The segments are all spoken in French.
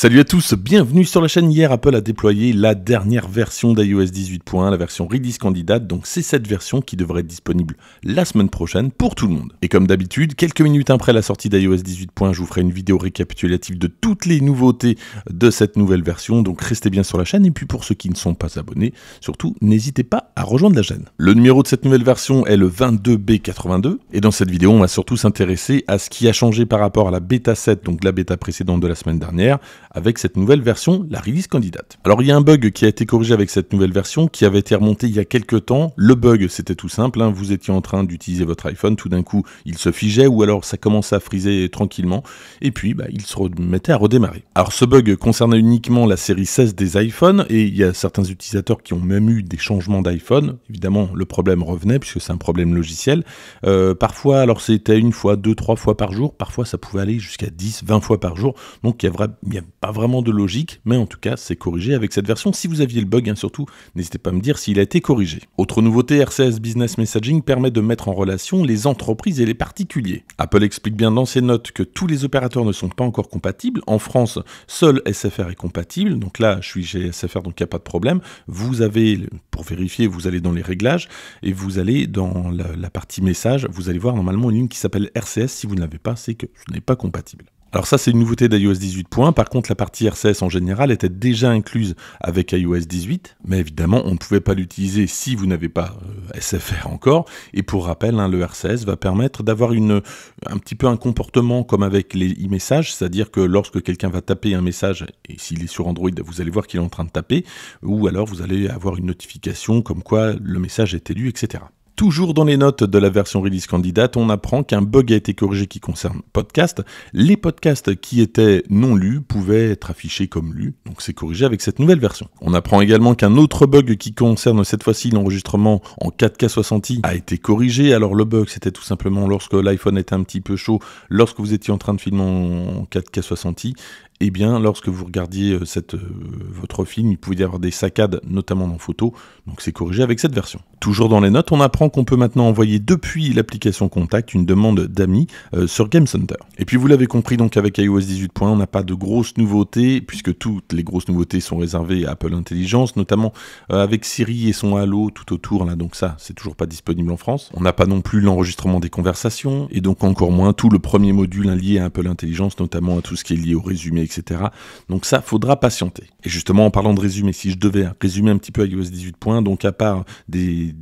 Salut à tous, bienvenue sur la chaîne. Hier, Apple a déployé la dernière version d'iOS 18.1, la version release candidate. Donc, c'est cette version qui devrait être disponible la semaine prochaine pour tout le monde. Et comme d'habitude, quelques minutes après la sortie d'iOS 18.1, je vous ferai une vidéo récapitulative de toutes les nouveautés de cette nouvelle version. Donc, restez bien sur la chaîne. Et puis, pour ceux qui ne sont pas abonnés, surtout, n'hésitez pas à rejoindre la chaîne. Le numéro de cette nouvelle version est le 22B82. Et dans cette vidéo, on va surtout s'intéresser à ce qui a changé par rapport à la bêta 7, donc la bêta précédente de la semaine dernière avec cette nouvelle version, la release candidate. Alors il y a un bug qui a été corrigé avec cette nouvelle version qui avait été remonté il y a quelques temps. Le bug, c'était tout simple, hein. vous étiez en train d'utiliser votre iPhone, tout d'un coup il se figeait ou alors ça commençait à friser tranquillement et puis bah, il se remettait à redémarrer. Alors ce bug concernait uniquement la série 16 des iPhones et il y a certains utilisateurs qui ont même eu des changements d'iPhone. Évidemment le problème revenait puisque c'est un problème logiciel. Euh, parfois alors c'était une fois, deux, trois fois par jour, parfois ça pouvait aller jusqu'à 10, 20 fois par jour. Donc il y a, vraiment pas vraiment de logique, mais en tout cas, c'est corrigé avec cette version. Si vous aviez le bug, hein, surtout, n'hésitez pas à me dire s'il a été corrigé. Autre nouveauté, RCS Business Messaging permet de mettre en relation les entreprises et les particuliers. Apple explique bien dans ses notes que tous les opérateurs ne sont pas encore compatibles. En France, seul SFR est compatible. Donc là, je suis chez SFR, donc il n'y a pas de problème. Vous avez, pour vérifier, vous allez dans les réglages et vous allez dans la, la partie message. Vous allez voir normalement une ligne qui s'appelle RCS. Si vous ne l'avez pas, c'est que ce n'est pas compatible. Alors ça, c'est une nouveauté d'iOS 18.1. Par contre, la partie RCS en général était déjà incluse avec iOS 18, mais évidemment, on ne pouvait pas l'utiliser si vous n'avez pas euh, SFR encore. Et pour rappel, hein, le RCS va permettre d'avoir une un petit peu un comportement comme avec les e-messages, c'est-à-dire que lorsque quelqu'un va taper un message, et s'il est sur Android, vous allez voir qu'il est en train de taper, ou alors vous allez avoir une notification comme quoi le message est élu, etc. Toujours dans les notes de la version release candidate, on apprend qu'un bug a été corrigé qui concerne podcast. Les podcasts qui étaient non lus pouvaient être affichés comme lus, donc c'est corrigé avec cette nouvelle version. On apprend également qu'un autre bug qui concerne cette fois-ci l'enregistrement en 4K 60 a été corrigé. Alors le bug c'était tout simplement lorsque l'iPhone était un petit peu chaud, lorsque vous étiez en train de filmer en 4K 60 eh bien, lorsque vous regardiez euh, euh, votre film, il pouvait y avoir des saccades, notamment en photo, donc c'est corrigé avec cette version. Toujours dans les notes, on apprend qu'on peut maintenant envoyer depuis l'application Contact une demande d'amis euh, sur Game Center. Et puis vous l'avez compris, donc avec iOS 18.1, on n'a pas de grosses nouveautés, puisque toutes les grosses nouveautés sont réservées à Apple Intelligence, notamment avec Siri et son Halo tout autour, là, donc ça, c'est toujours pas disponible en France. On n'a pas non plus l'enregistrement des conversations, et donc encore moins tout le premier module hein, lié à Apple Intelligence, notamment à tout ce qui est lié au résumé, etc. Donc ça, faudra patienter. Et justement, en parlant de résumé, si je devais résumer un petit peu iOS 18 points, donc à part des,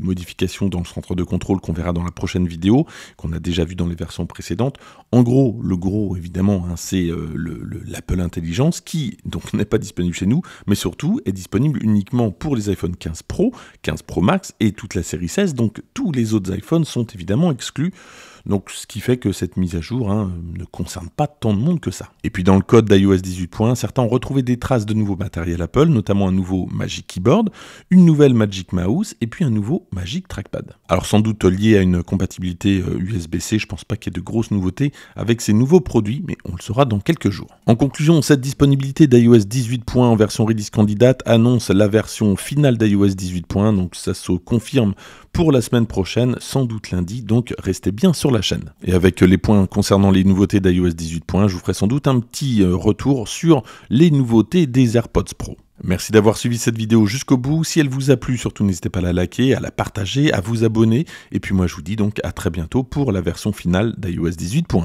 modifications dans le centre de contrôle qu'on verra dans la prochaine vidéo, qu'on a déjà vu dans les versions précédentes, en gros, le gros, évidemment, hein, c'est euh, l'Apple Intelligence qui, donc, n'est pas disponible chez nous, mais surtout est disponible uniquement pour les iPhone 15 Pro, 15 Pro Max et toute la série 16, donc tous les autres iPhones sont évidemment exclus. Donc, ce qui fait que cette mise à jour hein, ne concerne pas tant de monde que ça. Et puis, dans le code d'iOS 18. certains ont retrouvé des traces de nouveaux matériels Apple, notamment un nouveau Magic Keyboard, une nouvelle Magic Mouse et puis un nouveau Magic Trackpad. Alors sans doute lié à une compatibilité USB-C, euh, je pense pas qu'il y ait de grosses nouveautés avec ces nouveaux produits, mais on le saura dans quelques jours. En conclusion, cette disponibilité d'iOS 18. en version release candidate annonce la version finale d'iOS 18.1, donc ça se confirme pour la semaine prochaine, sans doute lundi, donc restez bien sur la chaîne. Et avec les points concernant les nouveautés d'iOS 18.1, je vous ferai sans doute un petit euh, retour sur les nouveautés des AirPods Pro. Merci d'avoir suivi cette vidéo jusqu'au bout. Si elle vous a plu, surtout n'hésitez pas à la liker, à la partager, à vous abonner. Et puis moi je vous dis donc à très bientôt pour la version finale d'iOS 18.1.